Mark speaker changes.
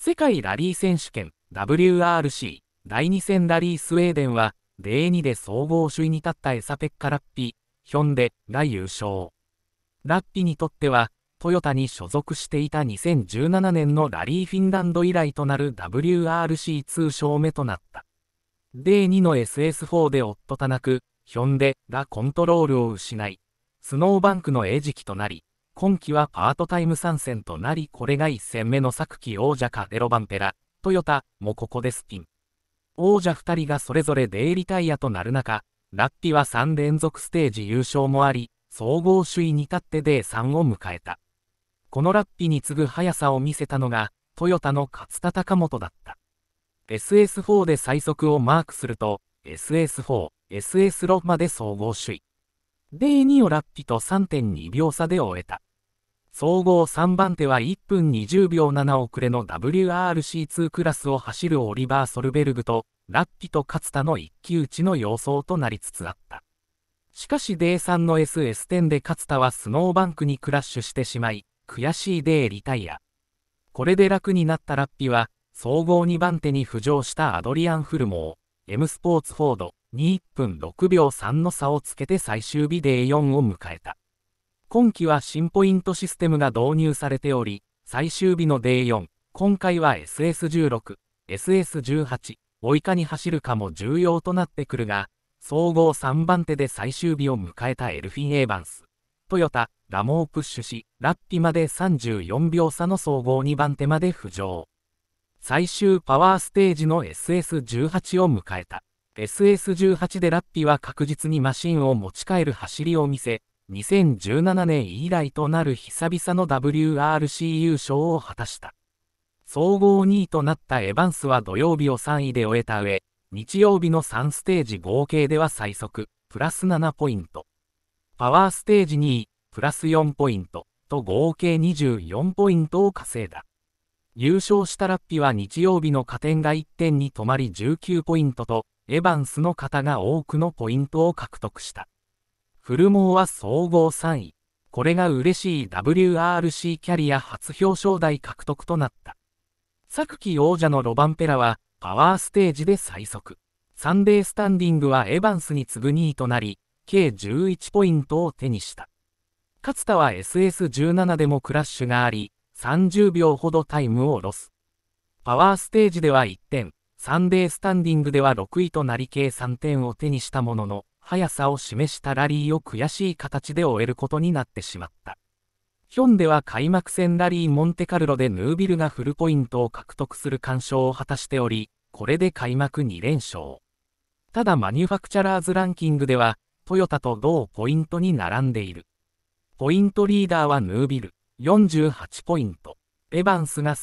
Speaker 1: 世界ラリー選手権 WRC 第2戦ラリースウェーデンは、ー2で総合首位に立ったエサペッカ・ラッピ、ヒョンデが優勝。ラッピにとっては、トヨタに所属していた2017年のラリーフィンランド以来となる w r c 通勝目となった。D2 の SS4 で夫たなく、ヒョンデがコントロールを失い、スノーバンクの餌食となり、今季はパートタイム参戦となりこれが1戦目の昨季王者カデロバンペラ、トヨタもここでスピン。王者2人がそれぞれデイリタイヤとなる中、ラッピは3連続ステージ優勝もあり、総合首位に立ってデイ3を迎えた。このラッピに次ぐ速さを見せたのが、トヨタの勝田隆元だった。SS4 で最速をマークすると、SS4、SS6 まで総合首位。デイ2をラッピと3.2秒差で終えた。総合3番手は1分20秒7遅れの WRC2 クラスを走るオリバー・ソルベルグと、ラッキと勝田の一騎打ちの様相となりつつあった。しかし D3 の SS10 で勝田はスノーバンクにクラッシュしてしまい、悔しいーリタイア。これで楽になったラッピは、総合2番手に浮上したアドリアン・フルモー、M スポーツフォードに1分6秒3の差をつけて最終日ー4を迎えた。今期は新ポイントシステムが導入されており、最終日の D4、今回は SS16、SS18、をいかに走るかも重要となってくるが、総合3番手で最終日を迎えたエルフィン・エーバンス。トヨタ、ラモープッシュし、ラッピまで34秒差の総合2番手まで浮上。最終パワーステージの SS18 を迎えた。SS18 でラッピは確実にマシンを持ち帰る走りを見せ、2017年以来となる久々の WRC 優勝を果たした。総合2位となったエヴァンスは土曜日を3位で終えた上、日曜日の3ステージ合計では最速、プラス7ポイント。パワーステージ2位、プラス4ポイント、と合計24ポイントを稼いだ。優勝したラッピは日曜日の加点が1点に止まり19ポイントと、エヴァンスの方が多くのポイントを獲得した。ルモーは総合3位。これが嬉しい WRC キャリア初表彰台獲得となった。昨季王者のロバンペラはパワーステージで最速。サンデースタンディングはエヴァンスに次ぐ2位となり、計11ポイントを手にした。勝田は SS17 でもクラッシュがあり、30秒ほどタイムをロス。パワーステージでは1点、サンデースタンディングでは6位となり計3点を手にしたものの、速さを示したラリーを悔しい形で終えることになってしまった。ヒョンでは開幕戦ラリーモンテカルロでヌービルがフルポイントを獲得する干渉を果たしており、これで開幕2連勝。ただマニュファクチャラーズランキングでは、トヨタと同ポイントに並んでいる。ポイントリーダーはヌービル、48ポイント。エヴァンスが